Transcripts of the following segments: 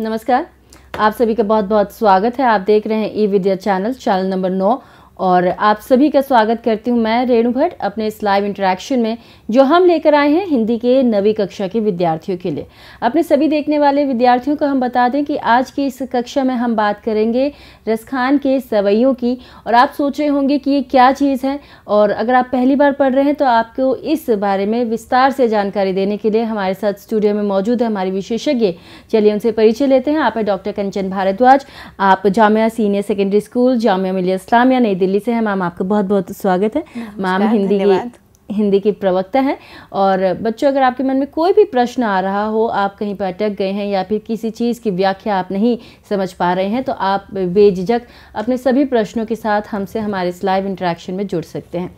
नमस्कार आप सभी का बहुत बहुत स्वागत है आप देख रहे हैं E Vidya channel channel number नौ और आप सभी का स्वागत करती हूँ मैं रेणु भट्ट अपने इस लाइव इंटरेक्शन में जो हम लेकर आए हैं हिंदी के नवी कक्षा के विद्यार्थियों के लिए अपने सभी देखने वाले विद्यार्थियों को हम बता दें कि आज की इस कक्षा में हम बात करेंगे रसखान के सवैयों की और आप सोच रहे होंगे कि ये क्या चीज़ है और अगर आप पहली बार पढ़ रहे हैं तो आपको इस बारे में विस्तार से जानकारी देने के लिए हमारे साथ स्टूडियो में मौजूद है हमारी विशेषज्ञ चलिए उनसे परिचय लेते हैं आप है डॉक्टर कंचन भारद्वाज आप Jamia senior secondary school Jamia Millia Islamia नई दिल्ली दिल्ली से हैं मैम आपका बहुत बहुत स्वागत है मैम हिंदी की हिंदी की प्रवक्ता हैं और बच्चों अगर आपके मन में कोई भी प्रश्न आ रहा हो आप कहीं पर अटक गए हैं या फिर किसी चीज़ की व्याख्या आप नहीं समझ पा रहे हैं तो आप बेझिझक अपने सभी प्रश्नों के साथ हमसे हमारे इस लाइव इंटरेक्शन में जुड़ सकते हैं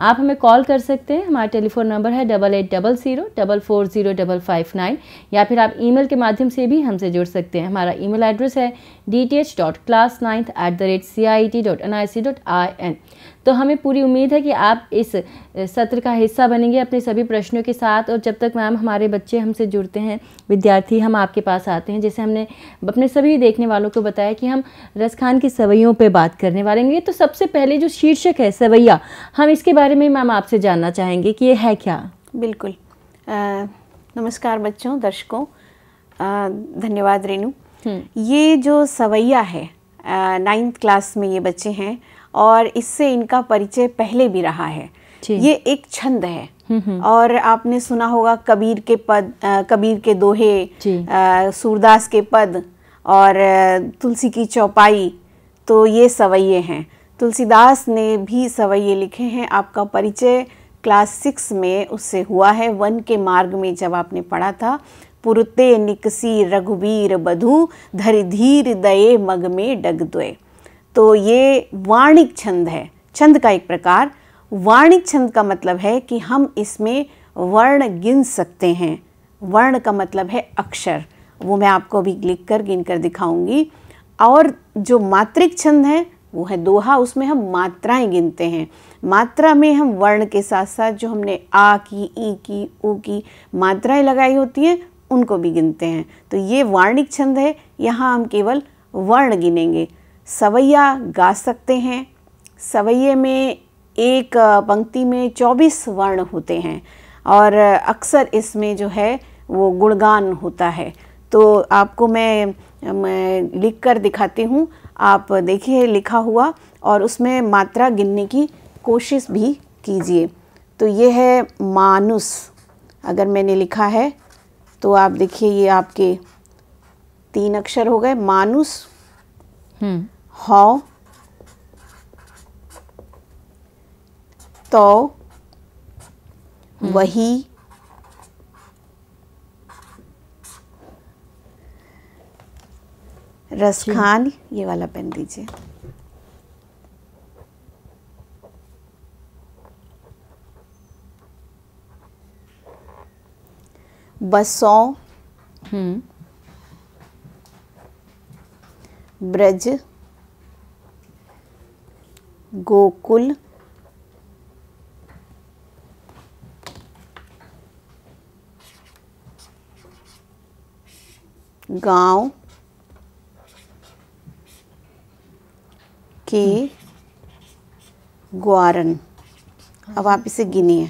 आप हमें कॉल कर सकते हैं हमारा टेलीफोन नंबर है double eight double zero double four zero double five nine या फिर आप ईमेल के माध्यम से भी हमसे जुड़ सकते हैं हमारा ईमेल एड्रेस है D T H dot class ninth at the rate C I T dot N I C dot I N तो हमें पूरी उम्मीद है कि आप इस सत्र का हिस्सा बनेंगे अपने सभी प्रश्नों के साथ और जब तक मैम हमारे बच्चे हमसे जुड़ते हैं विद्यार्थी हम आपके पास आते हैं जैसे हमने अपने सभी देखने वालों को बताया कि हम रसखान की सवैयों पर बात करने वाले हैं तो सबसे पहले जो शीर्षक है सवैया हम इसके बारे में मैम आपसे जानना चाहेंगे कि ये है क्या बिल्कुल नमस्कार बच्चों दर्शकों धन्यवाद रेनू हम्म। ये जो सवैया है नाइन्थ क्लास में ये बच्चे हैं और इससे इनका परिचय पहले भी रहा है ये एक छंद है हम्म, हम्म। और आपने सुना होगा कबीर के पद कबीर के दोहे सूरदास के पद और तुलसी की चौपाई तो ये सवैये हैं तुलसीदास ने भी सवैये लिखे हैं आपका परिचय क्लास सिक्स में उससे हुआ है वन के मार्ग में जब आपने पढ़ा था पुरते निकसी रघुबीर बधु धर धीर दये मग में डग द्वे तो ये वाणिक छंद है छंद का एक प्रकार वाणिक छंद का मतलब है कि हम इसमें वर्ण गिन सकते हैं वर्ण का मतलब है अक्षर वो मैं आपको अभी लिख कर गिन कर दिखाऊंगी और जो मात्रिक छंद है वो है दोहा उसमें हम मात्राएं गिनते हैं मात्रा में हम वर्ण के साथ साथ जो हमने आ की ई की ओ की मात्राएं लगाई होती हैं उनको भी गिनते हैं तो ये वार्णिक छंद है यहाँ हम केवल वर्ण गिनेंगे सवैया गा सकते हैं सवैये में एक पंक्ति में 24 वर्ण होते हैं और अक्सर इसमें जो है वो गुणगान होता है तो आपको मैं, मैं लिख कर दिखाती हूँ आप देखिए लिखा हुआ और उसमें मात्रा गिनने की कोशिश भी कीजिए तो ये है मानुस अगर मैंने लिखा है तो आप देखिए ये आपके तीन अक्षर हो गए मानुस हम्म। hó तो वही रसखान ये वाला पेन दीजिए बसों ब्रज hmm. गोकुल गांव के ग्वारन अब आप इसे गिनिए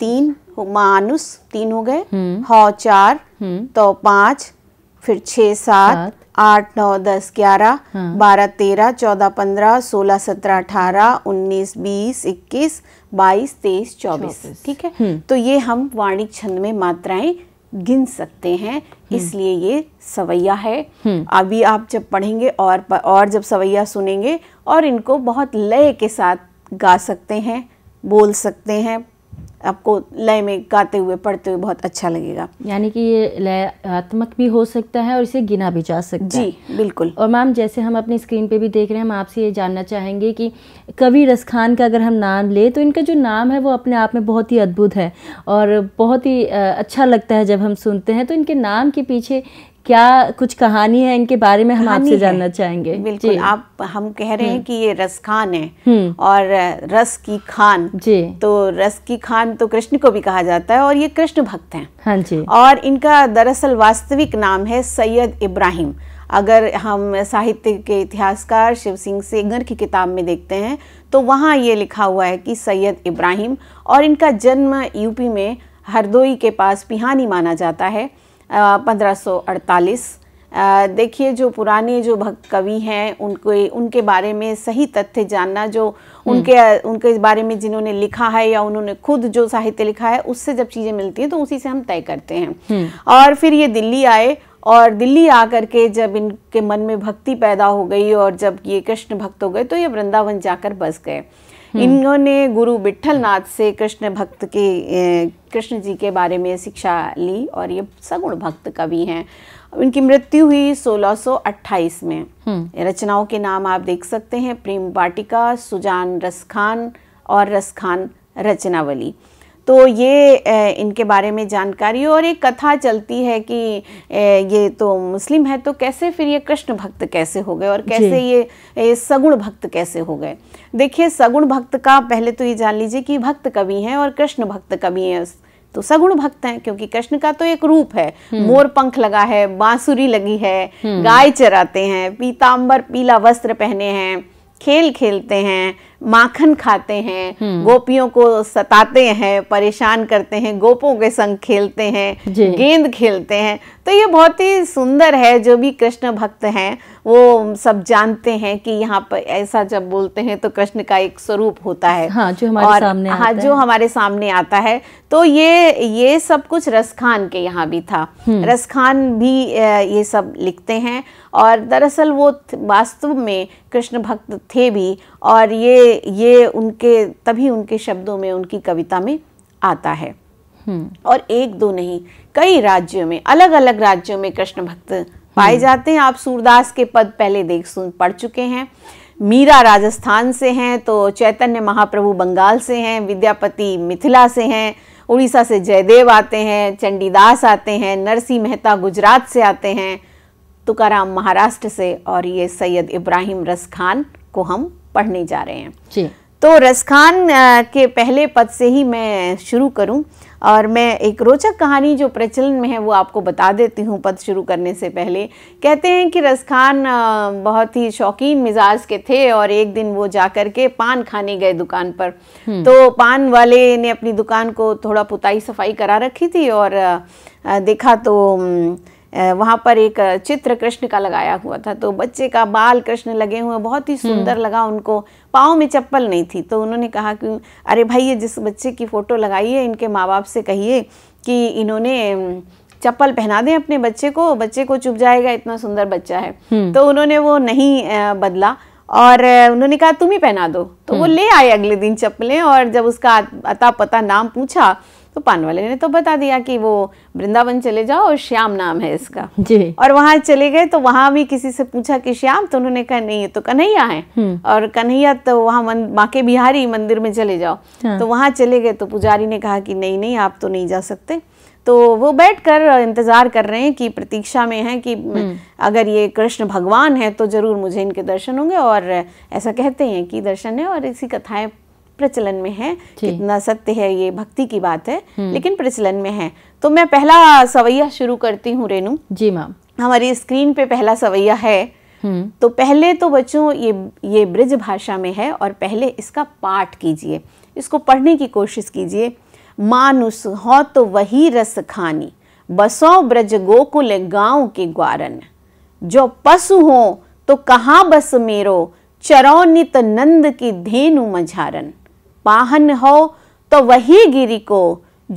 तीन मानुस तीन हो गए हम्म। हौ चार हम्म। तो पांच फिर छः सात आठ नौ दस ग्यारह हाँ। बारह तेरह चौदह पंद्रह सोलह सत्रह अठारह उन्नीस बीस इक्कीस बाईस तेईस चौबीस ठीक है हम्म। तो ये हम वाणी छंद में मात्राएं गिन सकते हैं हम्म। इसलिए ये सवैया है हम्म। अभी आप जब पढ़ेंगे और और जब सवैया सुनेंगे और इनको बहुत लय के साथ गा सकते हैं बोल सकते हैं आपको लय में गाते हुए पढ़ते हुए बहुत अच्छा लगेगा यानी कि ये लयात्मक भी हो सकता है और इसे गिना भी जा सकता जी, है जी बिल्कुल और मैम जैसे हम अपनी स्क्रीन पे भी देख रहे हैं हम आपसे ये जानना चाहेंगे कि कवि रसखान का अगर हम नाम ले तो इनका जो नाम है वो अपने आप में बहुत ही अद्भुत है और बहुत ही अच्छा लगता है जब हम सुनते हैं तो इनके नाम के पीछे क्या कुछ कहानी है इनके बारे में हम आपसे जानना चाहेंगे बिल्कुल आप हम कह रहे हैं हम्म। कि ये रस खान है हम्म। और रस की खान जी तो रस की खान तो कृष्ण को भी कहा जाता है और ये कृष्ण भक्त हैं हाँ जी और इनका दरअसल वास्तविक नाम है सैयद इब्राहिम अगर हम साहित्य के इतिहासकार शिव सिंह सेंगर की किताब में देखते हैं तो वहाँ ये लिखा हुआ है कि सैयद इब्राहिम और इनका जन्म यूपी में हरदोई के पास पिहानी माना जाता है पंद्रह देखिए जो पुराने जो भक्त कवि हैं उनके उनके बारे में सही तथ्य जानना जो हम्म। उनके उनके बारे में जिन्होंने लिखा है या उन्होंने खुद जो साहित्य लिखा है उससे जब चीज़ें मिलती हैं तो उसी से हम तय करते हैं हम्म। और फिर ये दिल्ली आए और दिल्ली आकर के जब इनके मन में भक्ति पैदा हो गई और जब ये कृष्ण भक्त हो गए तो ये वृंदावन जाकर बस गए हम्म। इन्होंने गुरु विठल नाथ से कृष्ण भक्त के कृष्ण जी के बारे में शिक्षा ली और ये सगुण भक्त कवि हैं उनकी मृत्यु हुई 1628 में हम्म। रचनाओं के नाम आप देख सकते हैं प्रेम वाटिका सुजान रसखान और रसखान रचनावली तो ये इनके बारे में जानकारी और एक कथा चलती है कि ये तो मुस्लिम है तो कैसे फिर ये कृष्ण भक्त कैसे हो गए और कैसे ये, सगुण भक्त कैसे हो गए देखिए सगुण भक्त का पहले तो ये जान लीजिए कि भक्त कवि हैं और कृष्ण भक्त कवि हैं तो सगुण भक्त हैं क्योंकि कृष्ण का तो एक रूप है हम्म। मोर पंख लगा है बांसुरी लगी है हम्म। गाय चराते हैं पीताम्बर पीला वस्त्र पहने हैं खेल खेलते हैं माखन खाते हैं हम्म। गोपियों को सताते हैं परेशान करते हैं गोपों के संग खेलते हैं गेंद खेलते हैं तो ये बहुत ही सुंदर है जो भी कृष्ण भक्त हैं वो सब जानते हैं कि यहाँ पर ऐसा जब बोलते हैं तो कृष्ण का एक स्वरूप होता है हाँ, जो हमारे और सामने हाँ जो हमारे सामने आता है तो ये ये सब कुछ रसखान के यहाँ भी था हम्म। रसखान भी ये सब लिखते हैं और दरअसल वो वास्तव में कृष्ण भक्त थे भी और ये ये उनके तभी उनके शब्दों में उनकी कविता में आता है हम्म। और एक दो नहीं कई राज्यों में अलग अलग राज्यों में कृष्ण भक्त पाए हम्म। जाते हैं आप सूरदास के पद पहले देख सुन पढ़ चुके हैं मीरा राजस्थान से हैं तो चैतन्य महाप्रभु बंगाल से हैं विद्यापति मिथिला से हैं उड़ीसा से जयदेव आते हैं चंडीदास आते हैं नरसिंह मेहता गुजरात से आते हैं तुकाराम महाराष्ट्र से और ये सैयद इब्राहिम रस खान को हम पढ़ने जा रहे हैं जी तो रसखान के पहले पद से ही मैं शुरू करूं और मैं एक रोचक कहानी जो प्रचलन में है वो आपको बता देती हूँ पद शुरू करने से पहले कहते हैं कि रसखान बहुत ही शौकीन मिजाज के थे और एक दिन वो जा कर के पान खाने गए दुकान पर हम्म। तो पान वाले ने अपनी दुकान को थोड़ा पुताई सफाई करा रखी थी और देखा तो वहाँ पर एक चित्र कृष्ण का लगाया हुआ था तो बच्चे का बाल कृष्ण लगे हुए बहुत ही सुंदर हम्म। लगा उनको पाँव में चप्पल नहीं थी तो उन्होंने कहा कि अरे भाई ये जिस बच्चे की फ़ोटो लगाई है इनके माँ बाप से कहिए कि इन्होंने चप्पल पहना दें अपने बच्चे को बच्चे को चुप जाएगा इतना सुंदर बच्चा है हम्म। तो उन्होंने वो नहीं बदला और उन्होंने कहा तुम ही पहना दो तो वो हम्म। ले आए अगले दिन चप्पलें और जब उसका अता पता नाम पूछा तो पान वाले ने तो बता दिया कि वो वृंदावन चले जाओ और श्याम नाम है इसका जी और वहाँ चले गए तो वहाँ भी किसी से पूछा कि श्याम तो उन्होंने कहा नहीं तो कन्हैया है हम्म। और कन्हैया तो वहाँ माँ के बिहारी मंदिर में चले जाओ हाँ। तो वहाँ चले गए तो पुजारी ने कहा कि नहीं नहीं आप तो नहीं जा सकते तो वो बैठ कर इंतज़ार कर रहे हैं कि प्रतीक्षा में है कि हम्म। अगर ये कृष्ण भगवान है तो ज़रूर मुझे इनके दर्शन होंगे और ऐसा कहते हैं कि दर्शन है और इसी कथाएं प्रचलन में है कितना सत्य है ये भक्ति की बात है हम्म। लेकिन प्रचलन में है तो मैं पहला सवैया शुरू करती हूँ रेनू जी मैम हमारी स्क्रीन पे पहला सवैया है हम्म। तो पहले तो बच्चों ये ये ब्रज भाषा में है और पहले इसका पाठ कीजिए इसको पढ़ने की कोशिश कीजिए मानुस हो तो वही रस खानी बसो ब्रज गोकुल गांव के ग्वारन जो पशु हो तो कहाँ बस मेरो चरौनित नंद की धेनु मझारन पाहन हो तो वही गिरी को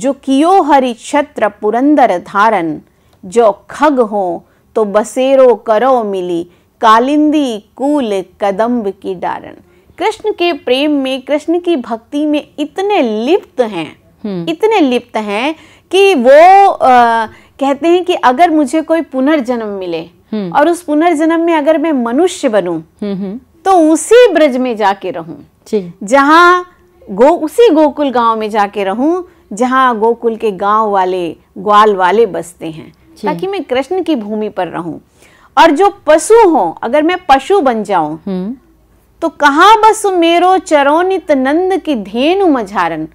जो कियो हरि छत्र पुरंदर धारण जो खग हो तो बसेरो करो मिली कालिंदी कूल कदम्ब की डारण कृष्ण के प्रेम में कृष्ण की भक्ति में इतने लिप्त हैं हम्म। इतने लिप्त हैं कि वो आ, कहते हैं कि अगर मुझे कोई पुनर्जन्म मिले हम्म। और उस पुनर्जन्म में अगर मैं मनुष्य बनूं हम्म, तो उसी ब्रज में जाके रहूं जहां गो उसी गोकुल गांव में जाके रहूं जहां गोकुल के गांव वाले ग्वाल वाले बसते हैं ताकि मैं कृष्ण की भूमि पर रहूं और जो पशु हो अगर मैं पशु बन जाऊं हम्म। तो कहा बस मेरो चरोनित नंद की धेनु मझारन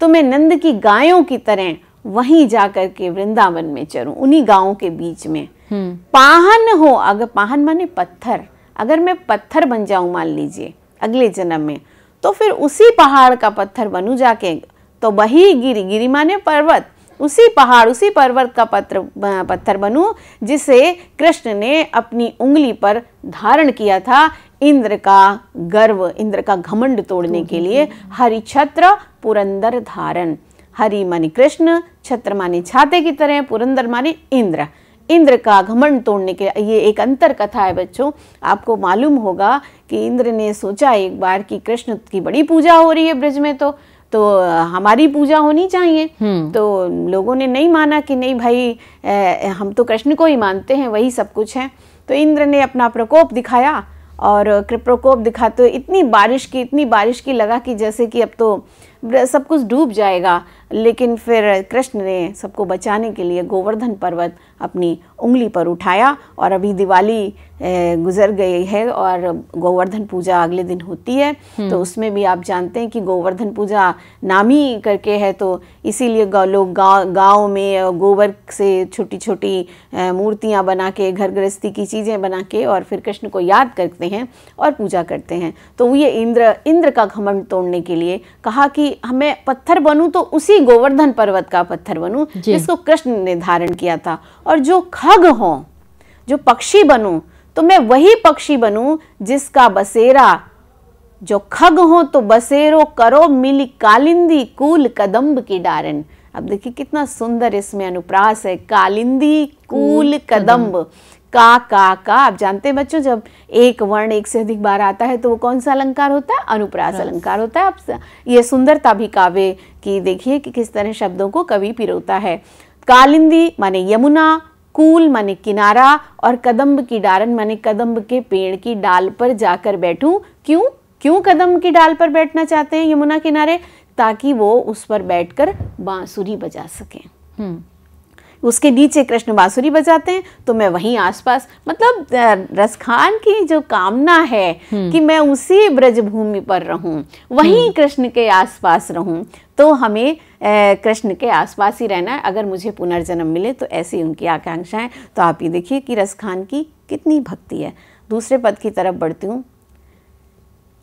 तो मैं नंद की गायों की तरह वहीं जाकर के वृंदावन में चरूं उन्हीं गांवों के बीच में हम्म। पाहन हो अगर पाहन माने पत्थर अगर मैं पत्थर बन जाऊं मान लीजिए अगले जन्म में तो फिर उसी पहाड़ का पत्थर बनू जाके तो वही गिरी गिरी माने पर्वत उसी पहाड़ उसी पर्वत का पत्र पत्थर बनू जिसे कृष्ण ने अपनी उंगली पर धारण किया था इंद्र का गर्व इंद्र का घमंड तोड़ने के लिए हरि छत्र पुरंदर धारण हरि माने कृष्ण छत्र माने छाते की तरह पुरंदर माने इंद्र इंद्र का घमंड तोड़ने के ये एक अंतर कथा है बच्चों आपको मालूम होगा कि इंद्र ने सोचा एक बार कि कृष्ण की बड़ी पूजा हो रही है ब्रज में तो तो हमारी पूजा होनी चाहिए हम्म। तो लोगों ने नहीं माना कि नहीं भाई ए, हम तो कृष्ण को ही मानते हैं वही सब कुछ है तो इंद्र ने अपना प्रकोप दिखाया और प्रकोप दिखा तो इतनी बारिश की इतनी बारिश की लगा कि जैसे कि अब तो सब कुछ डूब जाएगा लेकिन फिर कृष्ण ने सबको बचाने के लिए गोवर्धन पर्वत अपनी उंगली पर उठाया और अभी दिवाली गुजर गई है और गोवर्धन पूजा अगले दिन होती है हम्म। तो उसमें भी आप जानते हैं कि गोवर्धन पूजा नामी करके है तो इसीलिए लोग गाँव गाँव में गोबर से छोटी छोटी मूर्तियाँ बना के घर गृहस्थी की चीज़ें बना के और फिर कृष्ण को याद करते हैं और पूजा करते हैं तो ये इंद्र इंद्र का घमंड तोड़ने के लिए कहा कि हमें पत्थर बनूँ तो उसी उसी गोवर्धन पर्वत का पत्थर बनूं जिसको कृष्ण ने धारण किया था और जो खग हो जो पक्षी बनूं तो मैं वही पक्षी बनूं जिसका बसेरा जो खग हो तो बसेरो करो मिली कालिंदी कूल कदम्ब की डारन अब देखिए कितना सुंदर इसमें अनुप्रास है कालिंदी कूल कदम्ब का का का आप जानते हैं बच्चों जब एक वर्ण एक से अधिक बार आता है तो वो कौन सा अलंकार होता है अनुप्रास हाँ। अलंकार होता है आप ये सुंदरता भी काव्य की देखिए कि किस तरह शब्दों को कवि पिरोता है कालिंदी माने यमुना कूल माने किनारा और कदम्ब की डारन माने कदम्ब के पेड़ की डाल पर जाकर बैठूं क्यों क्यों कदम की डाल पर बैठना चाहते हैं यमुना किनारे ताकि वो उस पर बैठकर बांसुरी बजा सकें हम्म। उसके नीचे कृष्ण बांसुरी बजाते हैं तो मैं वहीं आसपास मतलब रसखान की जो कामना है हम्म। कि मैं उसी ब्रजभूमि पर रहूं वहीं हम्म। कृष्ण के आसपास रहूं तो हमें कृष्ण के आसपास ही रहना है अगर मुझे पुनर्जन्म मिले तो ऐसी उनकी आकांक्षाएं तो आप ये देखिए कि रसखान की कितनी भक्ति है दूसरे पद की तरफ बढ़ती हूँ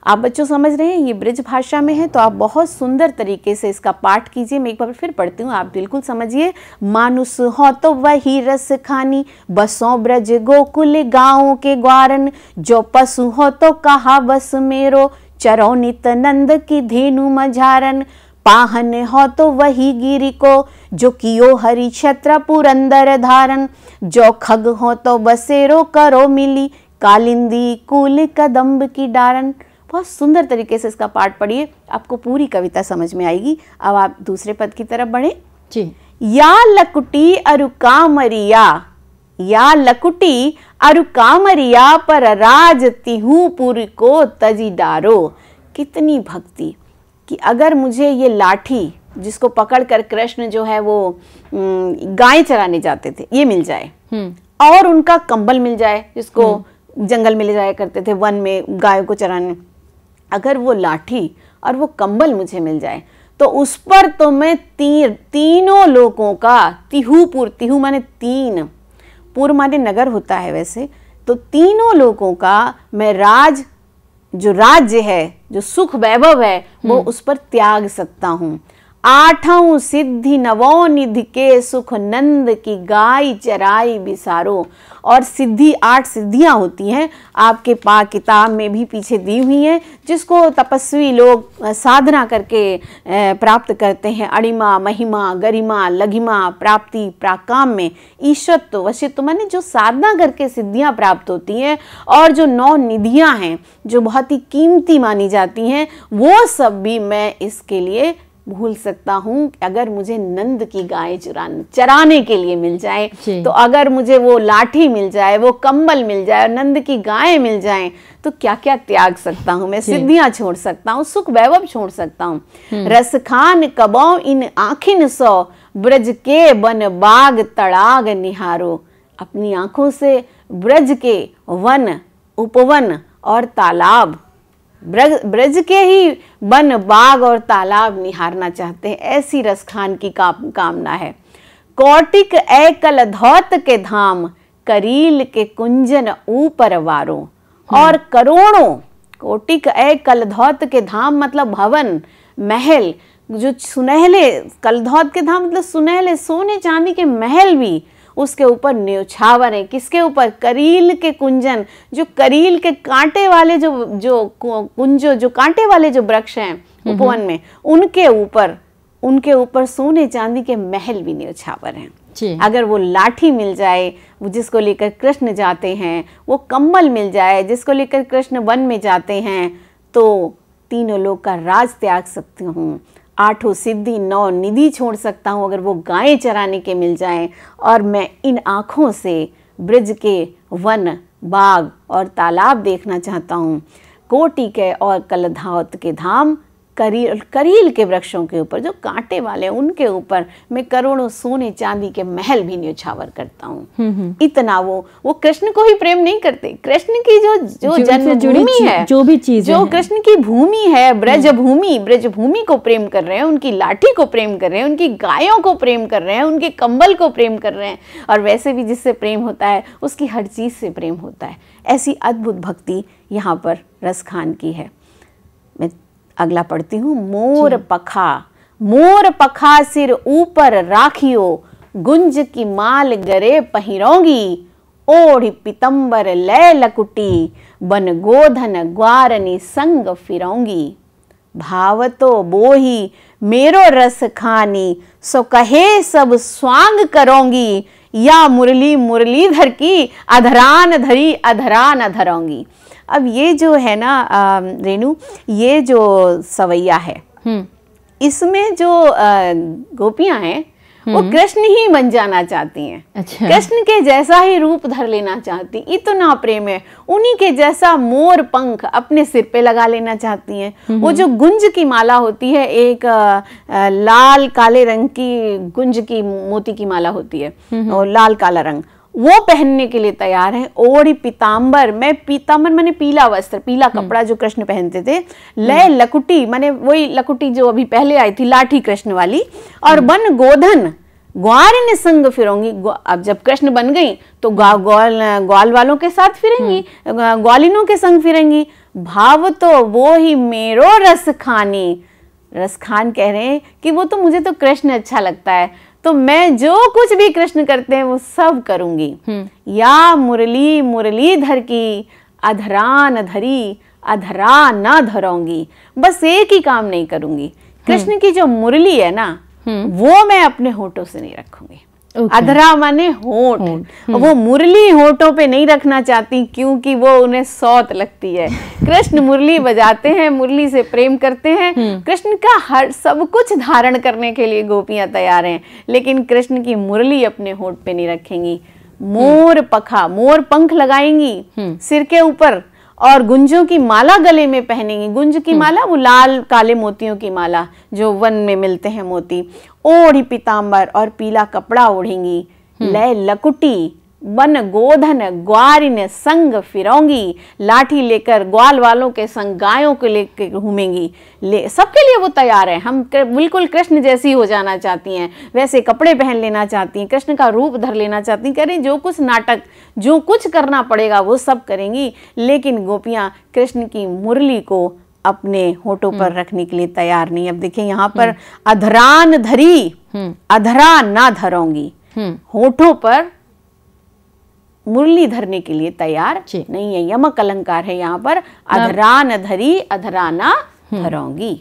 आप बच्चों समझ रहे हैं ये ब्रिज भाषा में है तो आप बहुत सुंदर तरीके से इसका पाठ कीजिए मैं एक बार फिर पढ़ती हूँ आप बिल्कुल समझिए मानुस हो तो वही रस खानी बसों ब्रज गोकुल गाँव के ग्वारन जो पशु हो तो कहा बस मेरो चरो नित नंद की धेनु मझारन पाहन हो तो वही गिरी को जो कियो हरि छत्र पुरंदर धारण जो खग हो तो बसेरो करो मिली कालिंदी कुल कदम्ब की डारन बहुत सुंदर तरीके से इसका पाठ पढ़िए आपको पूरी कविता समझ में आएगी अब आप दूसरे पद की तरफ बढ़े जी या लकुटी अरु कामरिया या लकुटी अरु कामरिया पर राज तिहू पूरी को तजी डारो कितनी भक्ति कि अगर मुझे ये लाठी जिसको पकड़कर कृष्ण जो है वो गाय चराने जाते थे ये मिल जाए हम्म। और उनका कंबल मिल जाए जिसको हम्म। जंगल में ले जाया करते थे वन में गायों को चराने अगर वो लाठी और वो कंबल मुझे मिल जाए तो उस पर तो मैं तीन तीनों लोगों का तिहूपुर तिहू माने तीन पुर माने नगर होता है वैसे तो तीनों लोगों का मैं राज जो राज्य है जो सुख वैभव है वो हम्म। उस पर त्याग सकता हूँ आठों सिद्धि नवो निधि के सुख नंद की गाय चराई बिसारो और सिद्धि आठ सिद्धियां होती हैं आपके पा किताब में भी पीछे दी हुई हैं जिसको तपस्वी लोग साधना करके प्राप्त करते हैं अणिमा महिमा गरिमा लघिमा प्राप्ति प्राकाम में ईश्वत्व वशित्व माने जो साधना करके सिद्धियां प्राप्त होती हैं और जो नौ निधियां हैं जो बहुत ही कीमती मानी जाती हैं वो सब भी मैं इसके लिए भूल सकता हूँ अगर मुझे नंद की गाय चुराने चराने के लिए मिल जाए तो अगर मुझे वो लाठी मिल जाए वो कंबल मिल जाए और नंद की गाय मिल जाए तो क्या क्या त्याग सकता हूँ मैं सिद्धियां छोड़ सकता हूँ सुख वैभव छोड़ सकता हूँ हम्म। रसखान कबो इन आखिन सौ ब्रज के बन बाग तड़ाग निहारो अपनी आंखों से ब्रज के वन उपवन और तालाब ब्रज ब्रज के ही वन बाग और तालाब निहारना चाहते हैं ऐसी रसखान की काम, कामना है कौटिक एकल धौत के धाम करील के कुंजन ऊपर वारों हम्म। और करोड़ों कोटिक ए कलधौत के धाम मतलब भवन महल जो सुनहले कलधौत के धाम मतलब सुनहले सोने चांदी के महल भी उसके ऊपर न्यौछावर है किसके ऊपर करील के कुंजन जो करील के कांटे वाले जो जो कुंजो जो कांटे वाले जो वृक्ष हैं उपवन में उनके ऊपर उनके ऊपर सोने चांदी के महल भी न्यौछावर हैं अगर वो लाठी मिल जाए जिसको लेकर कृष्ण जाते हैं वो कम्बल मिल जाए जिसको लेकर कृष्ण वन में जाते हैं तो तीनों लोग का राज त्याग सकती हूँ आठों सिद्धि नौ निधि छोड़ सकता हूँ अगर वो गायें चराने के मिल जाएं और मैं इन आँखों से ब्रज के वन बाग और तालाब देखना चाहता हूँ कोटिक और कलधावत के धाम करील करील के वृक्षों के ऊपर जो कांटे वाले उनके ऊपर मैं करोड़ों सोने चांदी के महल भी न्योछावर करता हूँ हम्म, हम्म। इतना वो वो कृष्ण को ही प्रेम नहीं करते कृष्ण की जो जो जन्मभूमि है जो भी चीज जो कृष्ण की भूमि है हम्म। ब्रज भूमि ब्रज भूमि को प्रेम कर रहे हैं उनकी लाठी को प्रेम कर रहे हैं उनकी गायों को प्रेम कर रहे हैं उनके कंबल को प्रेम कर रहे हैं और वैसे भी जिससे प्रेम होता है उसकी हर चीज से प्रेम होता है ऐसी अद्भुत भक्ति यहाँ पर रस खान की है अगला पढ़ती हूँ मोर पखा मोर पखा सिर ऊपर राखियो गुंज की माल गरे पहिरोगी ओढ़ पितंबर लय लकुटी बन गोधन ग्वारनी संग फिरोगी भाव तो बोही मेरो रस खानी सो कहे सब स्वांग करोंगी या मुरली धर की अधरान धरी अधरान धरोंगी अब ये जो है ना रेणु ये जो सवैया है हम्म। इसमें जो गोपियां हैं वो हम्म। कृष्ण ही बन जाना चाहती हैं अच्छा। कृष्ण के जैसा ही रूप धर लेना चाहती इतना प्रेम है उन्हीं के जैसा मोर पंख अपने सिर पे लगा लेना चाहती हैं हम्म। वो जो गुंज की माला होती है एक लाल काले रंग की गुंज की मोती की माला होती है और लाल काला रंग वो पहनने के लिए तैयार है ओढ़ पीताम्बर मैं पीताम्बर मैंने पीला वस्त्र पीला हम्म। कपड़ा जो कृष्ण पहनते थे हम्म। लय लकुटी मैंने वही लकुटी जो अभी पहले आई थी लाठी कृष्ण वाली और बन हम्म। गोधन ग्वार ने संग फिरोंगी अब जब कृष्ण बन गई तो ग्वाल ग्वाल वालों के साथ फिरेंगी ग्वालिनों के संग फिरेंगी भाव तो वो ही मेरो रस खानी रस खान कह रहे हैं कि वो तो मुझे तो कृष्ण अच्छा लगता है तो मैं जो कुछ भी कृष्ण करते हैं वो सब करूंगी हम्म। या मुरली मुरली धर की अधरा न धरी अधरा न धरोंगी बस एक ही काम नहीं करूंगी हम्म। कृष्ण की जो मुरली है ना हम्म। वो मैं अपने होठों से नहीं रखूंगी okay. अधरा माने होट। हम्म। वो मुरली होटो पे नहीं रखना चाहती क्योंकि वो उन्हें सौत लगती है कृष्ण मुरली बजाते हैं मुरली से प्रेम करते हैं हम्म। कृष्ण का हर सब कुछ धारण करने के लिए गोपियां तैयार हैं लेकिन कृष्ण की मुरली अपने होठ पे नहीं रखेंगी मोर पखा मोर पंख लगाएंगी हम्म। सिर के ऊपर और गुंजों की माला गले में पहनेंगी गुंज की हम्म। माला वो लाल काले मोतियों की माला जो वन में मिलते हैं मोती ओढ़ी पीताम्बर और पीला कपड़ा ओढ़ेंगी हम्म। लय लकुटी वन गोधन ग्वारिन संग फिरोंगी लाठी लेकर ग्वाल वालों के संग गायों को लेकर घूमेंगी ले सबके लिए वो तैयार है हम बिल्कुल कृष्ण जैसी हो जाना चाहती हैं वैसे कपड़े पहन लेना चाहती हैं कृष्ण का रूप धर लेना चाहती हैं करें जो कुछ नाटक जो कुछ करना पड़ेगा वो सब करेंगी लेकिन गोपियाँ कृष्ण की मुरली को अपने होठों पर हम्म। रखने के लिए तैयार नहीं अब देखिए यहाँ पर हम्म। अधरान धरी हम्म। अधरा ना धरोंगी होठों पर मुरली धरने के लिए तैयार नहीं है यमक अलंकार है यहाँ पर अधरान धरी ना धरोंगी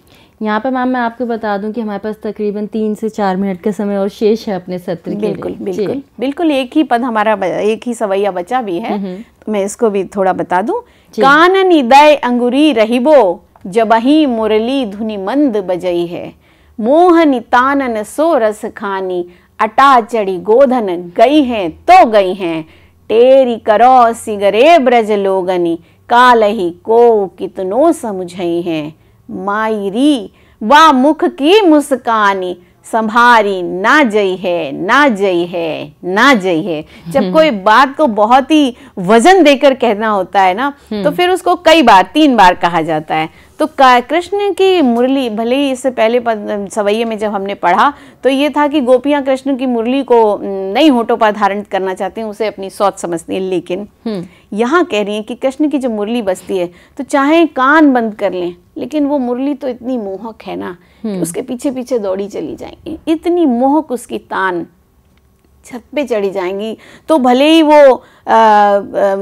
यहाँ पे मैम मैं आपको बता दूं कि हमारे पास तकरीबन तीन से चार मिनट का समय और शेष है अपने सत्र बिल्कुल, के लिए बिल्कुल बिल्कुल एक ही पद हमारा एक ही सवैया बचा भी है तो मैं इसको भी थोड़ा बता दूं कानन हृदय अंगुरी रहिबो ही मुरली धुनी मंद बजई है मोहन तानन सो रस खानी अटा चढ़ी गोधन गई है तो गई है टेरी करो सिगरे ब्रज लोगनी काल ही को कितनो समझई है मायरी वा मुख की मुस्कानी संभारी ना जई है ना जई है ना जई है जब कोई बात को बहुत ही वजन देकर कहना होता है ना तो हम्म। फिर उसको कई बार तीन बार कहा जाता है तो कृष्ण की मुरली भले ही इससे पहले सवैये में जब हमने पढ़ा तो ये था कि गोपियां कृष्ण की मुरली को नई होठों पर धारण करना चाहती हैं उसे अपनी सोच समझती हैं लेकिन हम्म। यहाँ कह रही हैं कि कृष्ण की जो मुरली बसती है तो चाहे कान बंद कर लें लेकिन वो मुरली तो इतनी मोहक है ना कि हम्म। उसके पीछे पीछे दौड़ी चली जाएंगी इतनी मोहक उसकी तान छत पे चढ़ी जाएंगी तो भले ही वो आ, आ,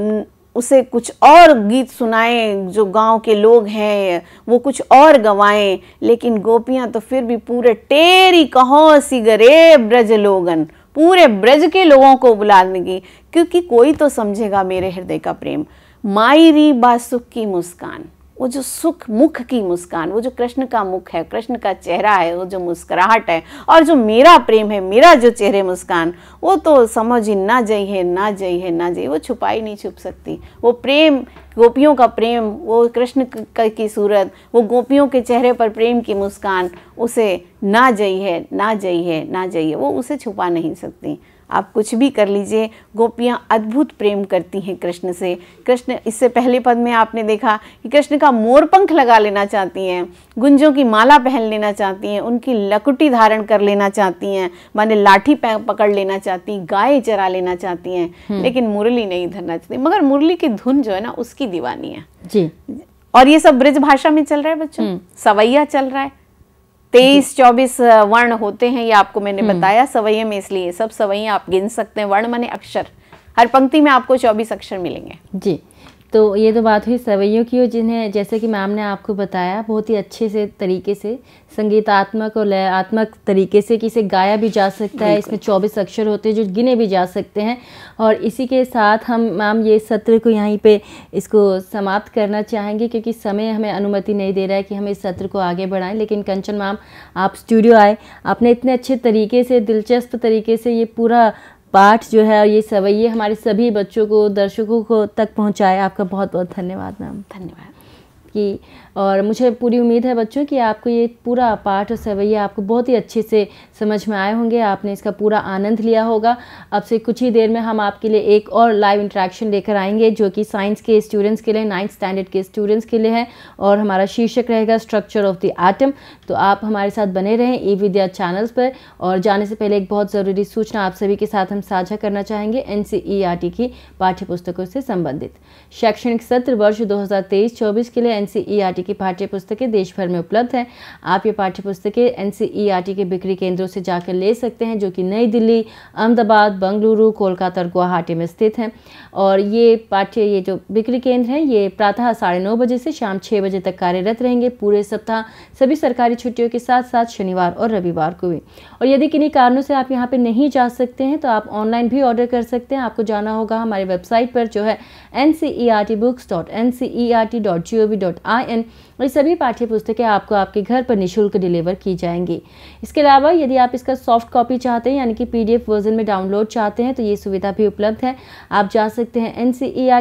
उसे कुछ और गीत सुनाए जो गांव के लोग हैं वो कुछ और गवाएं लेकिन गोपियां तो फिर भी पूरे टेरी कहो सिगरे ब्रज लोगन पूरे ब्रज के लोगों को देंगी क्योंकि कोई तो समझेगा मेरे हृदय का प्रेम मायरी बासुख की मुस्कान वो जो सुख मुख की मुस्कान वो जो कृष्ण का मुख है कृष्ण का चेहरा है वो जो मुस्कुराहट है और जो मेरा प्रेम है मेरा जो चेहरे मुस्कान वो तो समझ ही ना है ना है ना जई वो छुपाई नहीं छुप सकती वो प्रेम गोपियों का प्रेम वो कृष्ण की सूरत वो गोपियों के चेहरे पर प्रेम की मुस्कान उसे ना है ना जाइए ना जाइए वो उसे छुपा नहीं सकती आप कुछ भी कर लीजिए गोपियाँ अद्भुत प्रेम करती हैं कृष्ण से कृष्ण इससे पहले पद में आपने देखा कि कृष्ण का मोर पंख लगा लेना चाहती हैं गुंजों की माला पहन लेना चाहती हैं उनकी लकुटी धारण कर लेना चाहती हैं माने लाठी पकड़ लेना चाहती गाय चरा लेना चाहती हैं हम्म। लेकिन मुरली नहीं धरना चाहती मगर मुरली की धुन जो है ना उसकी दीवानी है जी और ये सब ब्रज भाषा में चल रहा है बच्चों हम्म। सवैया चल रहा है तेईस चौबीस वर्ण होते हैं ये आपको मैंने हम्म। बताया सवैये में इसलिए सब सवैया आप गिन सकते हैं वर्ण माने अक्षर हर पंक्ति में आपको चौबीस अक्षर मिलेंगे जी तो ये तो बात हुई सवैयों की हो जिन्हें जैसे कि मैम ने आपको बताया बहुत ही अच्छे से तरीके से संगीतात्मक और लयात्मक तरीके से कि इसे गाया भी जा सकता है इसमें चौबीस अक्षर होते हैं जो गिने भी जा सकते हैं और इसी के साथ हम मैम ये सत्र को यहीं पे इसको समाप्त करना चाहेंगे क्योंकि समय हमें अनुमति नहीं दे रहा है कि हम इस सत्र को आगे बढ़ाएं लेकिन कंचन मैम आप स्टूडियो आए आपने इतने अच्छे तरीके से दिलचस्प तरीके से ये पूरा पाठ जो है और ये सवैये हमारे सभी बच्चों को दर्शकों को तक पहुँचाए आपका बहुत बहुत धन्यवाद मैम धन्यवाद कि और मुझे पूरी उम्मीद है बच्चों कि आपको ये पूरा पाठ और सवैया आपको बहुत ही अच्छे से समझ में आए होंगे आपने इसका पूरा आनंद लिया होगा अब से कुछ ही देर में हम आपके लिए एक और लाइव इंट्रैक्शन लेकर आएंगे जो कि साइंस के स्टूडेंट्स के लिए नाइन्थ स्टैंडर्ड के स्टूडेंट्स के लिए है और हमारा शीर्षक रहेगा स्ट्रक्चर ऑफ द आटम तो आप हमारे साथ बने रहें ई विद्या चैनल्स पर और जाने से पहले एक बहुत ज़रूरी सूचना आप सभी के साथ हम साझा करना चाहेंगे एन e की पाठ्य पुस्तकों से संबंधित शैक्षणिक सत्र वर्ष दो हज़ार के लिए एन टी की पाठ्य पुस्तकें देश भर में उपलब्ध हैं आप ये पाठ्य पुस्तकें एन के बिक्री केंद्रों से जाकर ले सकते हैं जो कि नई दिल्ली अहमदाबाद बंगलुरु कोलकाता और गुवाहाटी में स्थित हैं और ये पाठ्य ये जो बिक्री केंद्र हैं ये प्रातः साढ़े नौ बजे से शाम छः बजे तक कार्यरत रहेंगे पूरे सप्ताह सभी सरकारी छुट्टियों के साथ साथ शनिवार और रविवार को भी और यदि किन्हीं कारणों से आप यहाँ पर नहीं जा सकते हैं तो आप ऑनलाइन भी ऑर्डर कर सकते हैं आपको जाना होगा हमारे वेबसाइट पर जो है ncertbooks.ncert.gov.in ये e सभी पाठ्य पुस्तकें आपको आपके घर पर निःशुल्क डिलीवर की जाएंगी इसके अलावा यदि आप इसका सॉफ्ट कॉपी चाहते हैं यानी कि पीडीएफ वर्जन में डाउनलोड चाहते हैं तो ये सुविधा भी उपलब्ध है आप जा सकते हैं एन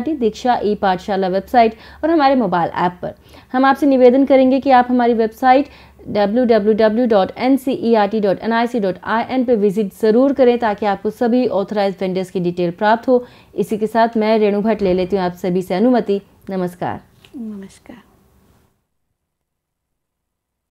e दीक्षा ई पाठशाला वेबसाइट और हमारे मोबाइल ऐप पर हम आपसे निवेदन करेंगे कि आप हमारी वेबसाइट www.ncert.nic.in पर विजिट ज़रूर करें ताकि आपको सभी ऑथराइज वेंडर्स की डिटेल प्राप्त हो इसी के साथ मैं रेणु भट्ट ले लेती हूँ आप सभी से अनुमति नमस्कार नमस्कार